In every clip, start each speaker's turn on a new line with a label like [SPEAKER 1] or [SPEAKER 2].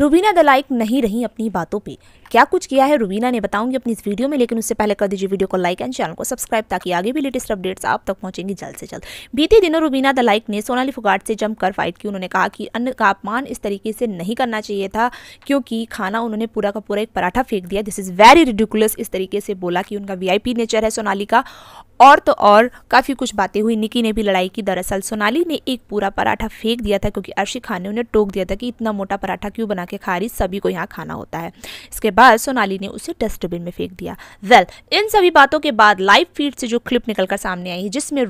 [SPEAKER 1] रूबीना दलाइक नहीं रही अपनी बातों पे क्या कुछ किया है रुबीना ने बताऊंगी अपनी इस वीडियो में लेकिन उससे पहले कर दीजिए वीडियो को लाइक एंड चैनल को सब्सक्राइब ताकि आगे भी लेटेस्ट अपडेट्स आप तक पहुंचेंगे जल्द से जल्द बीते दिनों रुबीना द लाइक ने सोनाली फुगाट से जमकर फाइट की उन्होंने कहा कि अन्न का अपमान इस तरीके से नहीं करना चाहिए था क्योंकि खाना उन्होंने पूरा का पूरा एक पराठा फेंक दिया दिस इज़ वेरी रिडिकुलस इस तरीके से बोला कि उनका वीआईपी नेचर है सोनाली का और तो और काफ़ी कुछ बातें हुई निकी ने भी लड़ाई की दरअसल सोनाली ने एक पूरा पराठा फेंक दिया था क्योंकि अर्शी खान ने उन्हें टोक दिया था कि इतना मोटा पराठा क्यों बना के खा रही सभी को यहाँ खाना होता है इसके बाद बाद सोनाली ने उसे डस्टबिन में फेंक दिया वेल well, इन सभी बातों के बाद लाइव फीड से जो क्लिप निकलकर सामने आई है जिसमें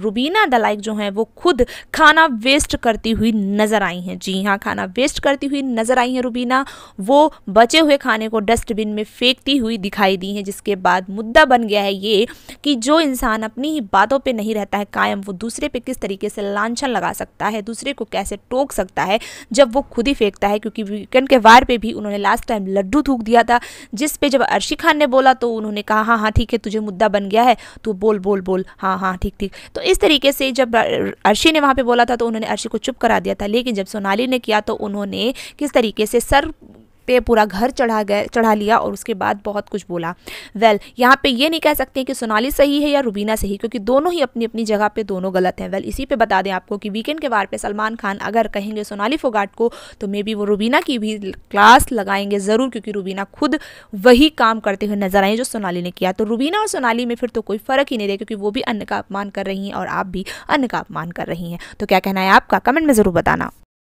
[SPEAKER 1] द लाइक जो है वो खुद खाना वेस्ट करती हुई नजर आई हैं जी हाँ खाना वेस्ट करती हुई नजर आई हैं रुबीना वो बचे हुए खाने को डस्टबिन में फेंकती हुई दिखाई दी हैं जिसके बाद मुद्दा बन गया है ये कि जो इंसान अपनी ही बातों पर नहीं रहता है कायम वो दूसरे पे किस तरीके से लांछन लगा सकता है दूसरे को कैसे टोक सकता है जब वो खुद ही फेंकता है क्योंकि वीकेंड के वार पे भी उन्होंने लास्ट टाइम लड्डू थूक दिया था जिस पे जब अर्शी खान ने बोला तो उन्होंने कहा हाँ हाँ ठीक है तुझे मुद्दा बन गया है तू बोल बोल बोल हाँ हाँ ठीक ठीक तो इस तरीके से जब अर्शी ने वहाँ पर बोला था तो उन्होंने अर्शी को चुप करा दिया था लेकिन जब सोनाली ने किया तो उन्होंने किस तरीके से सर पे पूरा घर चढ़ा गए चढ़ा लिया और उसके बाद बहुत कुछ बोला वेल well, यहाँ पे ये नहीं कह सकते हैं कि सोनाली सही है या रुबीना सही क्योंकि दोनों ही अपनी अपनी जगह पे दोनों गलत हैं वेल well, इसी पे बता दें आपको कि वीकेंड के बार पे सलमान खान अगर कहेंगे सोनाली फोगाट को तो मे बी वो रुबीना की भी क्लास लगाएंगे ज़रूर क्योंकि रुबीना खुद वही काम करते हुए नजर आए जो सोनाली ने किया तो रुबीना और सोनाली में फिर तो कोई फ़र्क ही नहीं रहे क्योंकि वो भी अन्न का अपमान कर रही हैं और आप भी अन्न का अपमान कर रही हैं तो क्या कहना है आपका कमेंट में ज़रूर बताना